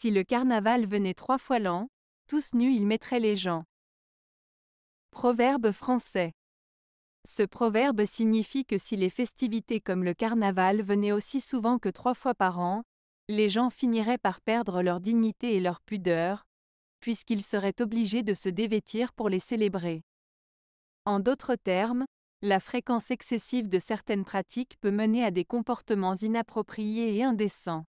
Si le carnaval venait trois fois l'an, tous nus il mettrait les gens. Proverbe français. Ce proverbe signifie que si les festivités comme le carnaval venaient aussi souvent que trois fois par an, les gens finiraient par perdre leur dignité et leur pudeur, puisqu'ils seraient obligés de se dévêtir pour les célébrer. En d'autres termes, la fréquence excessive de certaines pratiques peut mener à des comportements inappropriés et indécents.